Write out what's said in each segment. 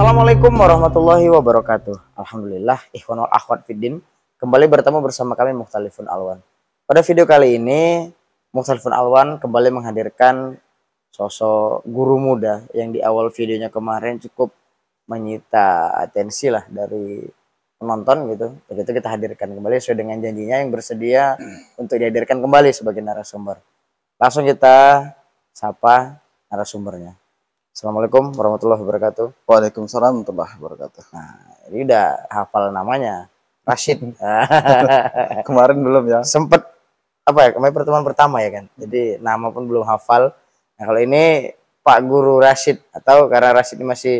Assalamualaikum warahmatullahi wabarakatuh. Alhamdulillah, ikhwanul akhwat fiddin. Kembali bertemu bersama kami Muhtalifun Alwan. Pada video kali ini, Muhtalifun Alwan kembali menghadirkan sosok guru muda yang di awal videonya kemarin cukup menyita atensi lah dari penonton gitu. Begitu kita hadirkan kembali sesuai dengan janjinya yang bersedia untuk dihadirkan kembali sebagai narasumber. Langsung kita sapa narasumbernya. Assalamualaikum warahmatullahi wabarakatuh. Waalaikumsalam warahmatullahi wabarakatuh. Nah, ini udah hafal namanya. Rashid. kemarin belum ya? Sempet apa ya? Kemarin pertemuan pertama ya kan. Jadi nama pun belum hafal. Nah, kalau ini Pak Guru Rashid atau karena Rashid ini masih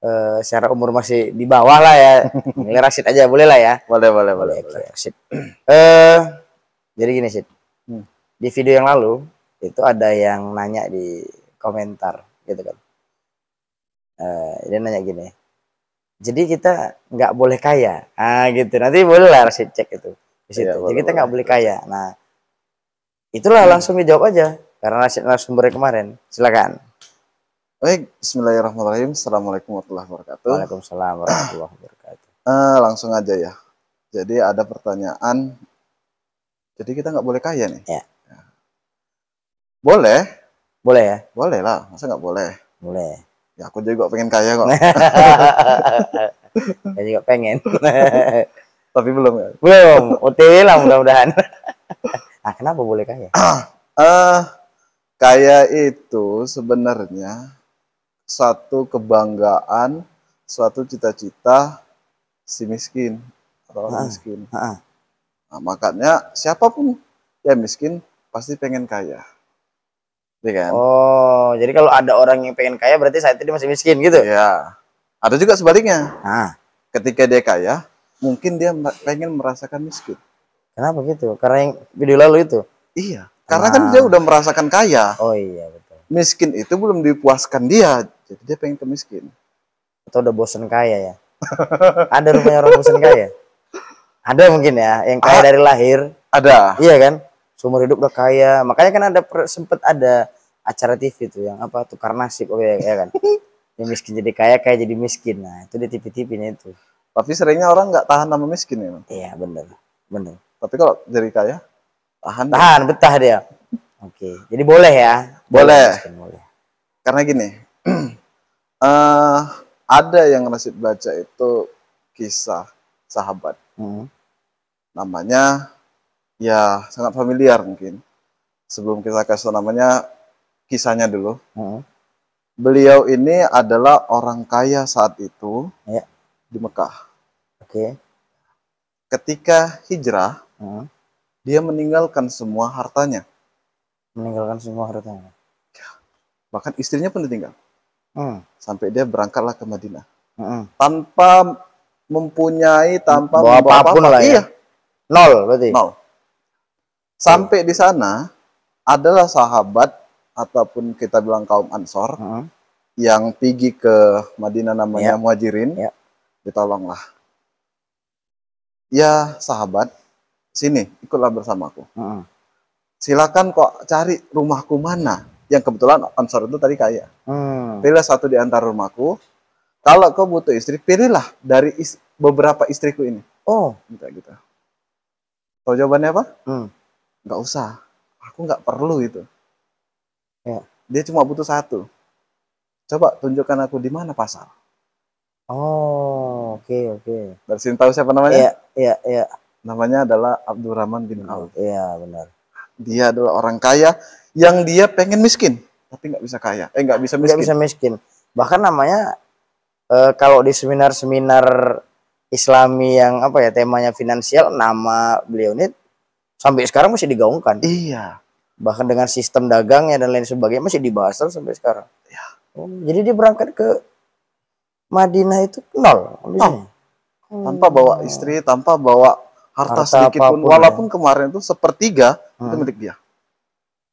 uh, secara umur masih di bawah lah ya. Ini Rashid aja boleh lah ya. Boleh, boleh, boleh. boleh, boleh. Rashid. uh, jadi gini Sid. Hmm. Di video yang lalu itu ada yang nanya di komentar gitu kan uh, dia nanya gini jadi kita nggak boleh kaya ah gitu nanti boleh lah harus cek itu di situ ya, jadi kita nggak boleh kaya nah itulah hmm. langsung dijawab aja karena narasumbernya kemarin silakan baik Bismillahirrahmanirrahim Assalamualaikum warahmatullahi wabarakatuh Waalaikumsalam warahmatullahi wabarakatuh uh, langsung aja ya jadi ada pertanyaan jadi kita nggak boleh kaya nih ya. boleh boleh ya boleh lah masa nggak boleh boleh Ya aku juga pengen kaya kok. Saya juga pengen. Tapi belum ya. Belum. OTW lah mudah-mudahan. nah, kenapa boleh kaya? uh, kaya itu sebenarnya satu kebanggaan, suatu cita-cita si miskin atau orang ah, miskin. Ah, ah. Nah, makanya siapapun ya miskin pasti pengen kaya. Gitu kan? Oh, jadi kalau ada orang yang pengen kaya berarti saya tadi masih miskin gitu? Ya. Ada juga sebaliknya. Nah. Ketika dia kaya, mungkin dia pengen merasakan miskin. Kenapa gitu? Karena yang video lalu itu? Iya. Karena nah. kan ah. dia udah merasakan kaya. Oh iya betul. Miskin itu belum dipuaskan dia, jadi dia pengen ke miskin. Atau udah bosen kaya ya? ada rumahnya orang bosen kaya? Ada mungkin ya, yang kaya ah, dari lahir. Ada. Iya kan? seumur hidup udah kaya makanya kan ada sempet ada acara TV tuh yang apa tukar nasib oke okay, ya kan yang miskin jadi kaya kaya jadi miskin nah itu di TV TV nya itu tapi seringnya orang nggak tahan sama miskin ya iya bener bener tapi kalau jadi kaya tahan tahan ya. betah dia oke okay. jadi boleh ya boleh, miskin, boleh. karena gini uh, ada yang nasib baca itu kisah sahabat hmm. namanya ya sangat familiar mungkin. Sebelum kita kasih namanya kisahnya dulu. Hmm. Beliau ini adalah orang kaya saat itu ya. di Mekah. Oke. Okay. Ketika hijrah, hmm. dia meninggalkan semua hartanya. Meninggalkan semua hartanya. Ya. Bahkan istrinya pun ditinggal. Hmm. Sampai dia berangkatlah ke Madinah. Hmm. Tanpa mempunyai, tanpa bawa apapun apa -apa. lah ya. Iya. Nol berarti. Nol Sampai di sana adalah sahabat ataupun kita bilang kaum Ansor -huh. yang pergi ke Madinah namanya yeah. Muhajirin. Yeah. Ditolonglah. Ya sahabat, sini ikutlah bersamaku. -huh. Silakan kok cari rumahku mana yang kebetulan Ansor itu tadi kaya. -huh. Pilih satu di antara rumahku. Kalau kau butuh istri, pilihlah dari is beberapa istriku ini. Oh, minta gitu. Tahu jawabannya apa? Hmm nggak usah aku nggak perlu itu ya dia cuma butuh satu coba tunjukkan aku di mana pasar oh oke okay, oke okay. dari sini tahu siapa namanya iya iya iya namanya adalah Abdurrahman bin Auf iya, iya benar dia adalah orang kaya yang dia pengen miskin tapi nggak bisa kaya eh nggak bisa miskin gak bisa miskin bahkan namanya eh, kalau di seminar-seminar Islami yang apa ya temanya finansial nama beliau ini sampai sekarang masih digaungkan. Iya. Bahkan dengan sistem dagangnya dan lain sebagainya masih dibahas terus sampai sekarang. Iya. Oh, jadi dia berangkat ke Madinah itu nol. Oh. Tanpa bawa oh. istri, tanpa bawa harta, harta sedikit pun, walaupun ya. kemarin itu sepertiga hmm. itu milik dia.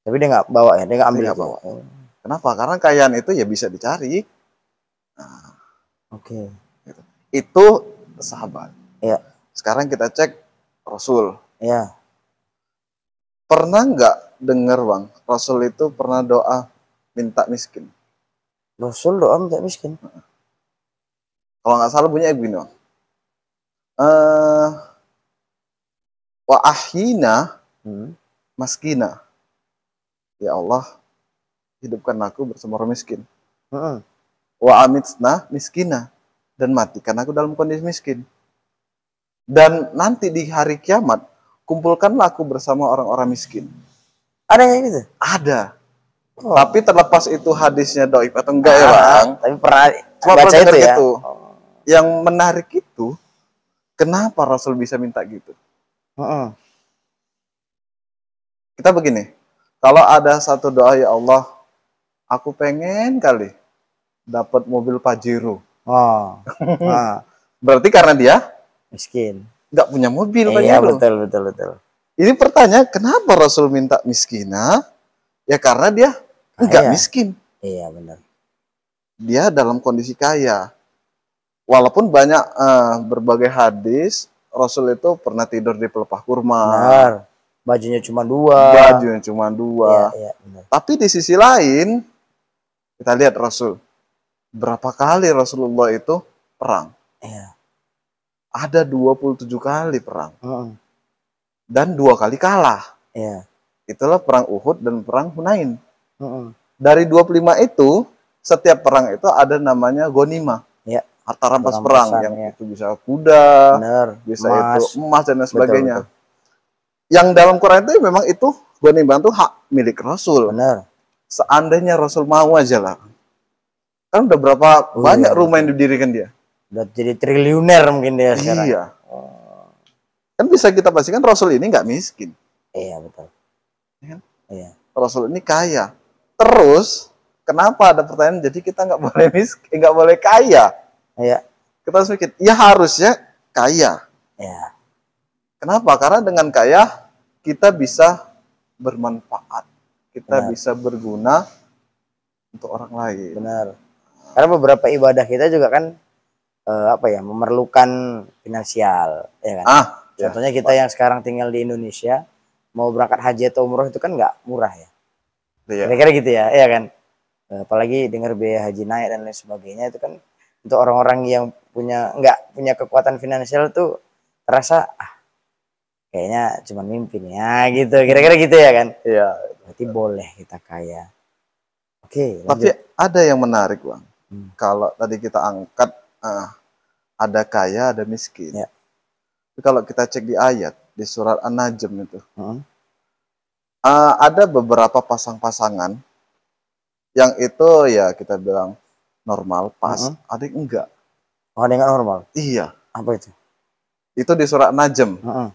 Tapi dia nggak bawa ya, dia nggak ambil. Dia bawa. Oh. Kenapa? Karena kekayaan itu ya bisa dicari. Nah, Oke. Okay. Itu sahabat. Ya. Sekarang kita cek Rasul. Ya Pernah nggak dengar bang, Rasul itu pernah doa minta miskin? Rasul doa minta miskin? Kalau nggak salah punya begini bang. Uh, wa ahina hmm. maskina. Ya Allah, hidupkan aku bersama orang miskin. Hmm. Wa amitsna miskina dan matikan aku dalam kondisi miskin. Dan nanti di hari kiamat kumpulkanlah aku bersama orang-orang miskin. Ada yang gitu? Ada. Oh. Tapi terlepas itu hadisnya doib atau enggak ya, ah, ya bang? Tapi pernah Cuma baca itu ya? Itu. Oh. Yang menarik itu, kenapa Rasul bisa minta gitu? Uh-uh. Kita begini, kalau ada satu doa ya Allah, aku pengen kali dapat mobil Pajero. Oh. Ah. Berarti karena dia miskin nggak punya mobil kan iya, betul betul betul ini pertanyaan kenapa Rasul minta miskina ya karena dia nggak miskin iya benar dia dalam kondisi kaya walaupun banyak uh, berbagai hadis Rasul itu pernah tidur di pelepah kurma benar bajunya cuma dua bajunya cuma dua iya, iya, tapi di sisi lain kita lihat Rasul berapa kali Rasulullah itu perang. Iya ada 27 kali perang. Uh -uh. Dan dua kali kalah. Yeah. Itulah perang Uhud dan perang Hunain. Uh -uh. Dari 25 itu, setiap perang itu ada namanya gonima. Yeah. Iya. Harta rampas Rampasan, perang. Yang yeah. itu bisa kuda, Bener. bisa emas. itu emas dan sebagainya. Betul, betul. Yang dalam Quran itu memang itu gonima itu hak milik Rasul. Bener. Seandainya Rasul mau aja lah. Kan udah berapa uh, banyak iya. rumah yang didirikan dia Udah jadi triliuner mungkin dia sekarang. Iya. Oh. Kan bisa kita pastikan Rasul ini nggak miskin. Iya betul. Ya. Iya. Rasul ini kaya. Terus kenapa ada pertanyaan jadi kita nggak boleh miskin, nggak boleh kaya? Iya. Kita harus mikir, ya harusnya kaya. Iya. Kenapa? Karena dengan kaya kita bisa bermanfaat, kita Benar. bisa berguna untuk orang lain. Benar. Karena beberapa ibadah kita juga kan uh, apa ya memerlukan finansial ya kan ah, ya. contohnya ya. kita yang sekarang tinggal di Indonesia mau berangkat haji atau umroh itu kan nggak murah ya iya. kira-kira gitu ya ya kan eh, apalagi dengar biaya haji naik dan lain sebagainya itu kan untuk orang-orang yang punya nggak punya kekuatan finansial tuh terasa ah, kayaknya cuma mimpi nih ya gitu kira-kira gitu ya kan iya berarti boleh kita kaya oke okay, tapi ada yang menarik bang hmm. kalau tadi kita angkat uh, ada kaya ada miskin ya. Tapi kalau kita cek di ayat di surat An-Najm itu hmm. uh, ada beberapa pasang-pasangan yang itu ya kita bilang normal pas hmm. ada yang enggak oh, ada yang normal iya apa itu itu di surat Najm hmm.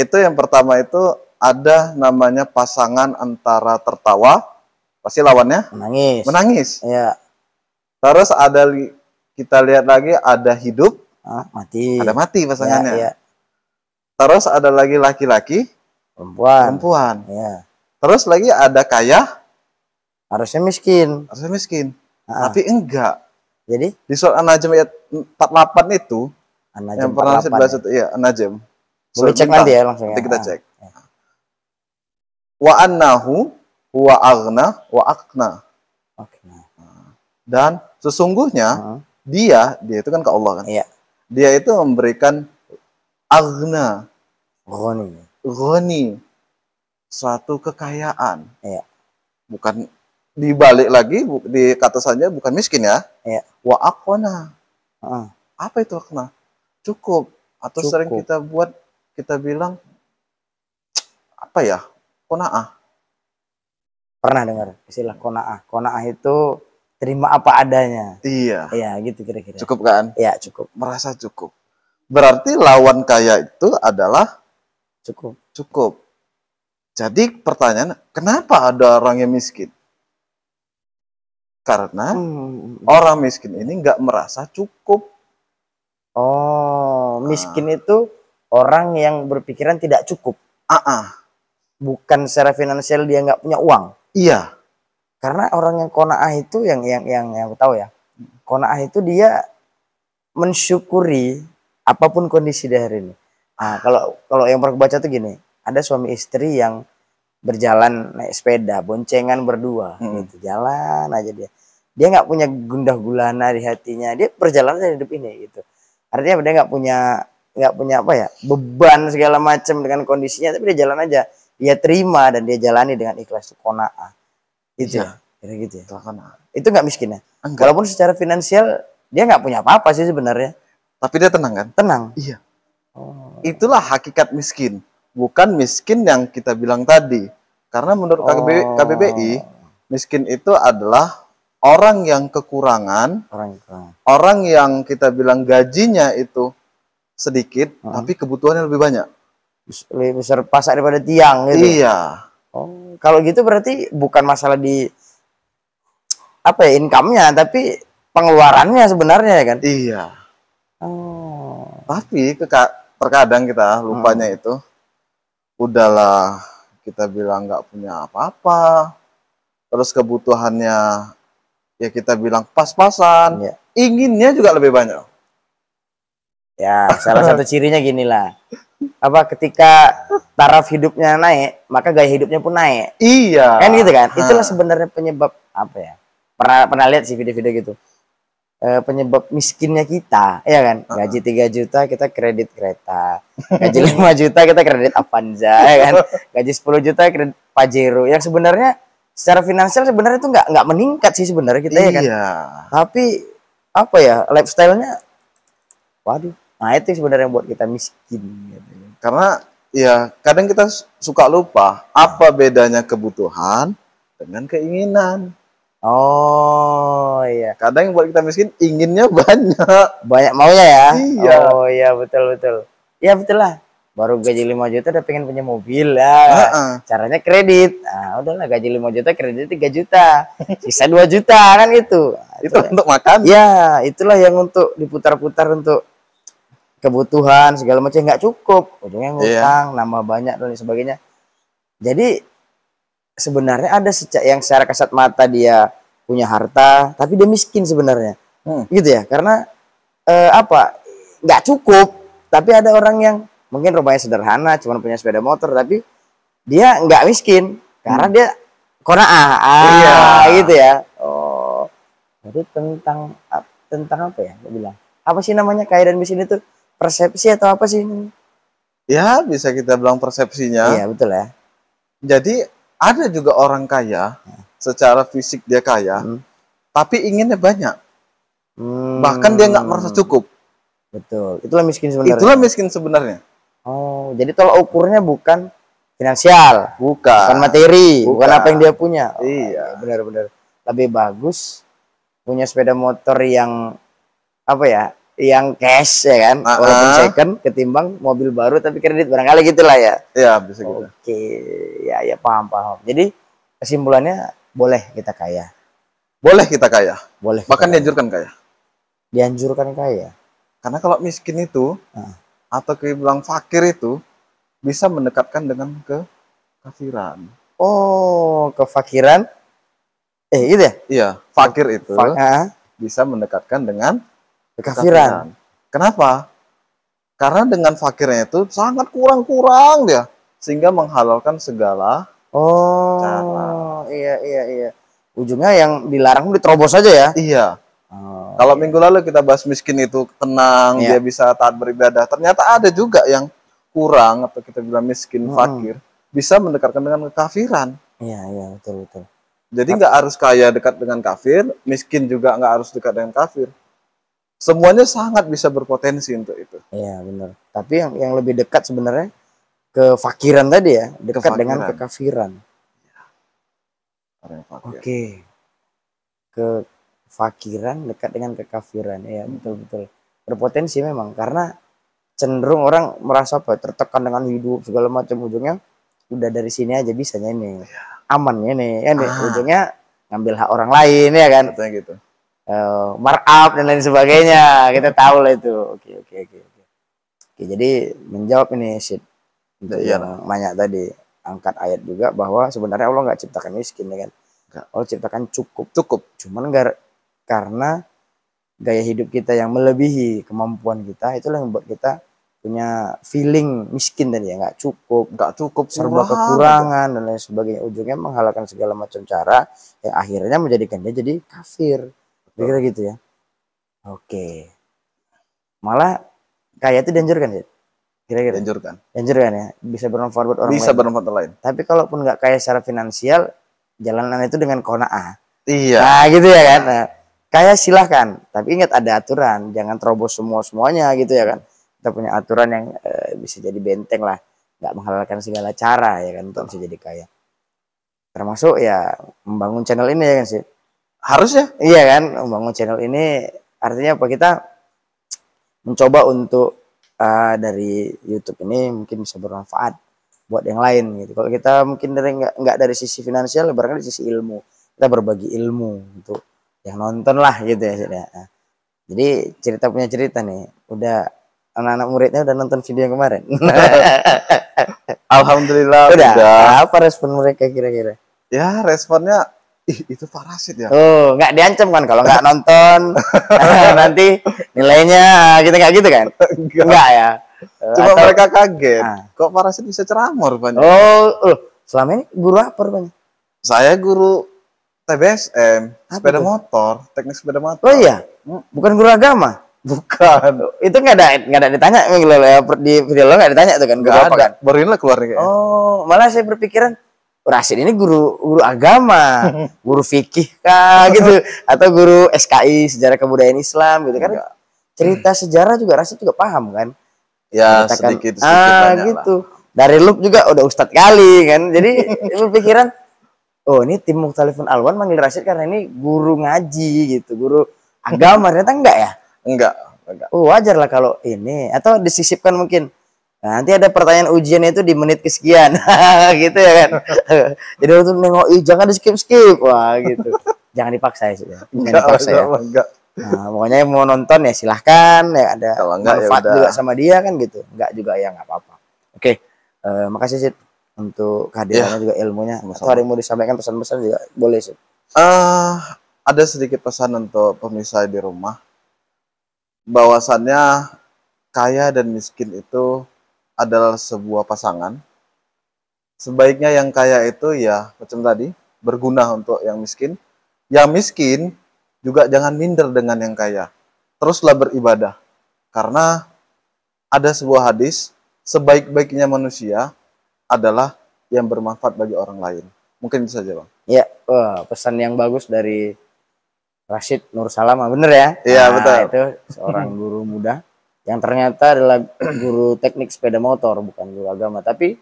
itu yang pertama itu ada namanya pasangan antara tertawa pasti lawannya menangis menangis ya terus ada kita lihat lagi ada hidup, ah, mati. Ada mati pasangannya. Ya, ya. Terus ada lagi laki-laki, perempuan. Perempuan. Ya. Terus lagi ada kaya, harusnya miskin. Harusnya miskin. Ah. Tapi enggak. Jadi di surat An-Najm ayat 48 itu An-Najm yang pernah saya itu ya An-Najm. Boleh cek nanti ya langsung ya. nanti kita ah, cek. Ya. Wa annahu wa aghna wa aqna. Okay. Dan sesungguhnya ah dia dia itu kan ke Allah kan iya. dia itu memberikan agna ghani ghani suatu kekayaan iya. bukan dibalik lagi di kata saja bukan miskin ya iya. wa akona uh. apa itu akna cukup atau cukup. sering kita buat kita bilang apa ya konaah pernah dengar istilah konaah konaah itu terima apa adanya. Iya. Iya, gitu kira-kira. Cukup kan? Iya, cukup. Merasa cukup. Berarti lawan kaya itu adalah cukup. Cukup. Jadi pertanyaan, kenapa ada orang yang miskin? Karena hmm. orang miskin ini nggak merasa cukup. Oh, ah. miskin ah. itu orang yang berpikiran tidak cukup. Ah, ah. bukan secara finansial dia nggak punya uang. Iya. Karena orang yang konaah itu yang yang yang yang tahu ya. Konaah itu dia mensyukuri apapun kondisi di hari ini. Nah, kalau kalau yang pernah baca tuh gini, ada suami istri yang berjalan naik sepeda, boncengan berdua, hmm. gitu, jalan aja dia. Dia nggak punya gundah gulana di hatinya, dia perjalanan hidup ini gitu. Artinya dia nggak punya nggak punya apa ya beban segala macam dengan kondisinya, tapi dia jalan aja, dia terima dan dia jalani dengan ikhlas itu konaah. Gitu. Iya, gitu ya. Kira gitu ya. Itu nggak miskin ya? Enggak. Walaupun secara finansial dia nggak punya apa-apa sih sebenarnya. Tapi dia tenang kan? Tenang. Iya. Oh. Itulah hakikat miskin. Bukan miskin yang kita bilang tadi. Karena menurut oh. KBBI, miskin itu adalah orang yang kekurangan, orang, kekurangan. orang yang kita bilang gajinya itu sedikit, hmm. tapi kebutuhannya lebih banyak. Lebih besar pasak daripada tiang gitu. Iya. Oh, kalau gitu berarti bukan masalah di apa ya income-nya, tapi pengeluarannya sebenarnya ya kan? Iya. Oh. Tapi terkadang kita lupanya hmm. itu udahlah kita bilang nggak punya apa-apa, terus kebutuhannya ya kita bilang pas-pasan, Iya. inginnya juga lebih banyak. Ya, salah satu cirinya gini lah. apa ketika taraf hidupnya naik maka gaya hidupnya pun naik iya kan gitu kan itulah sebenarnya penyebab apa ya pernah pernah lihat sih video-video gitu e, penyebab miskinnya kita ya kan gaji 3 juta kita kredit kereta gaji 5 juta kita kredit Avanza ya kan gaji 10 juta kredit Pajero yang sebenarnya secara finansial sebenarnya itu nggak nggak meningkat sih sebenarnya kita iya. ya kan iya. tapi apa ya lifestylenya waduh nah itu sebenarnya buat kita miskin gitu karena ya kadang kita suka lupa apa bedanya kebutuhan dengan keinginan. Oh iya. Kadang yang buat kita miskin inginnya banyak. Banyak maunya ya. Iya. Oh iya betul betul. Iya betul lah. Baru gaji 5 juta udah pengen punya mobil ya. Uh -uh. Caranya kredit. Nah, udahlah gaji 5 juta kredit 3 juta. Sisa 2 juta kan gitu. ah, itu. itu, untuk makan. Ya, itulah yang untuk diputar-putar untuk kebutuhan segala macam nggak cukup ujungnya iya. ngutang yeah. nama banyak dan sebagainya jadi sebenarnya ada sejak yang secara kasat mata dia punya harta tapi dia miskin sebenarnya hmm. gitu ya karena eh, apa nggak cukup tapi ada orang yang mungkin rumahnya sederhana cuma punya sepeda motor tapi dia nggak miskin karena hmm. dia karena ah, ah iya. gitu ya oh jadi tentang tentang apa ya dia bilang apa sih namanya kaya dan miskin itu persepsi atau apa sih? Ya, bisa kita bilang persepsinya. Iya, betul ya. Jadi ada juga orang kaya, secara fisik dia kaya, hmm. tapi inginnya banyak. Hmm. Bahkan dia nggak merasa cukup. Betul. Itulah miskin sebenarnya. Itulah miskin sebenarnya. Oh, jadi tolak ukurnya bukan finansial, bukan, bukan materi, bukan. bukan apa yang dia punya. Oh, iya, iya benar-benar. Lebih bagus punya sepeda motor yang apa ya yang cash ya kan, uh ah, -huh. walaupun ah. second ketimbang mobil baru tapi kredit barangkali gitulah ya. Iya bisa gitu. Oke, ya ya paham paham. Jadi kesimpulannya boleh kita kaya. Boleh kita kaya. Boleh. Bahkan kaya. dianjurkan kaya. Dianjurkan kaya. Karena kalau miskin itu uh. atau bilang fakir itu bisa mendekatkan dengan ke Oh, kefakiran? Eh, iya. ya? Iya, fakir itu Fak uh. bisa mendekatkan dengan kekafiran. Kenapa? Karena dengan fakirnya itu sangat kurang-kurang dia sehingga menghalalkan segala oh cara. iya iya iya. Ujungnya yang dilarang diterobos saja ya. Iya. Oh, Kalau iya. minggu lalu kita bahas miskin itu tenang, iya. dia bisa taat beribadah. Ternyata ada juga yang kurang atau kita bilang miskin, hmm. fakir bisa mendekatkan dengan kekafiran. Iya, iya, betul betul. Jadi nggak harus kaya dekat dengan kafir, miskin juga nggak harus dekat dengan kafir semuanya sangat bisa berpotensi untuk itu. Iya benar. Tapi yang yang lebih dekat sebenarnya ke fakiran tadi ya, dekat kefakiran. dengan kekafiran. Ya. Oke. ke fakiran dekat dengan kekafiran ya, hmm. betul-betul. Berpotensi memang karena cenderung orang merasa apa tertekan dengan hidup segala macam ujungnya udah dari sini aja bisanya nih. Ya. Amannya nih, ya nih ah. ujungnya ngambil hak orang lain ya kan. Katanya gitu uh, eh, markup dan lain sebagainya kita tahu lah itu oke oke oke oke jadi menjawab ini sih untuk ya, yang banyak tadi angkat ayat juga bahwa sebenarnya Allah nggak ciptakan miskin ya kan gak. Allah ciptakan cukup cukup cuman gar karena gaya hidup kita yang melebihi kemampuan kita itulah yang membuat kita punya feeling miskin tadi ya nggak cukup nggak cukup serba kekurangan dan lain sebagainya ujungnya menghalalkan segala macam cara yang akhirnya menjadikan dia jadi kafir kira kira gitu ya oke malah kayak itu dianjurkan ya kira-kira dianjurkan dianjurkan ya bisa bermanfaat buat orang bisa lain. bermanfaat lain tapi kalaupun nggak kaya secara finansial jalanan itu dengan kona a, iya nah gitu ya kan nah, kaya silahkan tapi ingat ada aturan jangan terobos semua semuanya gitu ya kan kita punya aturan yang e, bisa jadi benteng lah nggak menghalalkan segala cara ya kan untuk bisa jadi kaya termasuk ya membangun channel ini ya kan sih harus ya, iya kan membangun channel ini artinya apa kita mencoba untuk uh, dari YouTube ini mungkin bisa bermanfaat buat yang lain gitu kalau kita mungkin dari nggak nggak dari sisi finansial barangkali dari sisi ilmu kita berbagi ilmu untuk yang nonton lah gitu ya, ya nah, jadi cerita punya cerita nih udah anak-anak muridnya udah nonton video yang kemarin Alhamdulillah udah, udah. apa respon mereka kira-kira ya responnya Ih, itu parasit ya. Oh, nggak diancam kan kalau nggak nonton nanti nilainya kita gitu nggak gitu kan? Enggak, enggak ya. Cuma Atau, mereka kaget. Nah. Kok parasit bisa ceramah rupanya? Oh, uh, selama ini guru apa rupanya? Saya guru TBSM, apa sepeda itu? motor, teknik sepeda motor. Oh iya, hmm. bukan guru agama. Bukan. Itu nggak ada nggak ada ditanya di video lo nggak ditanya tuh kan? Gak ada. Kan? Baru ini keluar kayaknya. Oh, malah saya berpikiran Rasid ini guru guru agama, guru fikih kah gitu atau guru SKI sejarah kebudayaan Islam gitu kan. Enggak. Cerita hmm. sejarah juga Rasid juga paham kan. Ya Ceritakan, sedikit sedikit ah, gitu. Lah. Dari look juga udah ustadz kali kan. Jadi pikiran oh ini tim telepon Alwan manggil Rasid karena ini guru ngaji gitu, guru agama ternyata enggak ya? Enggak, enggak. Oh, wajar lah kalau ini atau disisipkan mungkin Nah, nanti ada pertanyaan ujian itu di menit kesekian. gitu ya kan. Jadi untuk nengok, Ih, jangan di skip-skip. Wah, gitu. jangan dipaksa ya. Sudah. Ya. Jangan enggak, dipaksa ya. enggak, ya. Enggak. Nah, pokoknya yang mau nonton ya silahkan ya ada Kalau enggak, ya manfaat ya juga sama dia kan gitu. Enggak juga ya enggak apa-apa. Oke. Uh, makasih sih untuk kehadirannya yeah. juga ilmunya. Kalau ada yang mau disampaikan pesan-pesan juga boleh sih. Eh, uh, ada sedikit pesan untuk pemirsa di rumah. Bahwasannya kaya dan miskin itu adalah sebuah pasangan, sebaiknya yang kaya itu ya macam tadi, berguna untuk yang miskin. Yang miskin juga jangan minder dengan yang kaya. Teruslah beribadah. Karena ada sebuah hadis, sebaik-baiknya manusia adalah yang bermanfaat bagi orang lain. Mungkin bisa saja, Bang. Ya, pesan yang bagus dari Rashid Nur Salama, bener ya? Iya, nah, betul. Itu seorang guru muda yang ternyata adalah guru teknik sepeda motor bukan guru agama tapi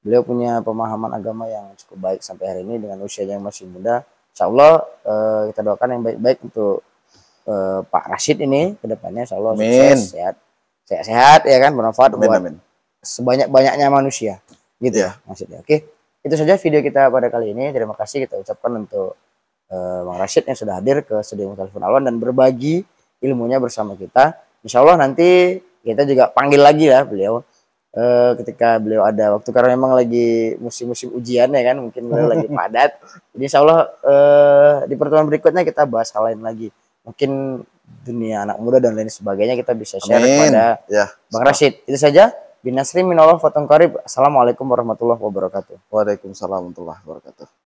beliau punya pemahaman agama yang cukup baik sampai hari ini dengan usia yang masih muda Insya Allah eh, kita doakan yang baik-baik untuk eh, Pak Rashid ini kedepannya Insya Allah amin. sukses sehat sehat-sehat ya kan bermanfaat amin, buat amin. sebanyak-banyaknya manusia gitu ya maksudnya oke itu saja video kita pada kali ini terima kasih kita ucapkan untuk eh, Bang Rashid yang sudah hadir ke studio Mutalifun Alwan dan berbagi ilmunya bersama kita insya Allah nanti kita juga panggil lagi lah beliau e, ketika beliau ada waktu karena memang lagi musim-musim ujian ya kan mungkin beliau lagi padat jadi insya Allah e, eh, di pertemuan berikutnya kita bahas hal lain lagi mungkin dunia anak muda dan lain sebagainya kita bisa share Amin. kepada ya. Bang Rashid itu saja Nasri minallah fatong karib. Assalamualaikum warahmatullahi wabarakatuh. Waalaikumsalam warahmatullahi wabarakatuh.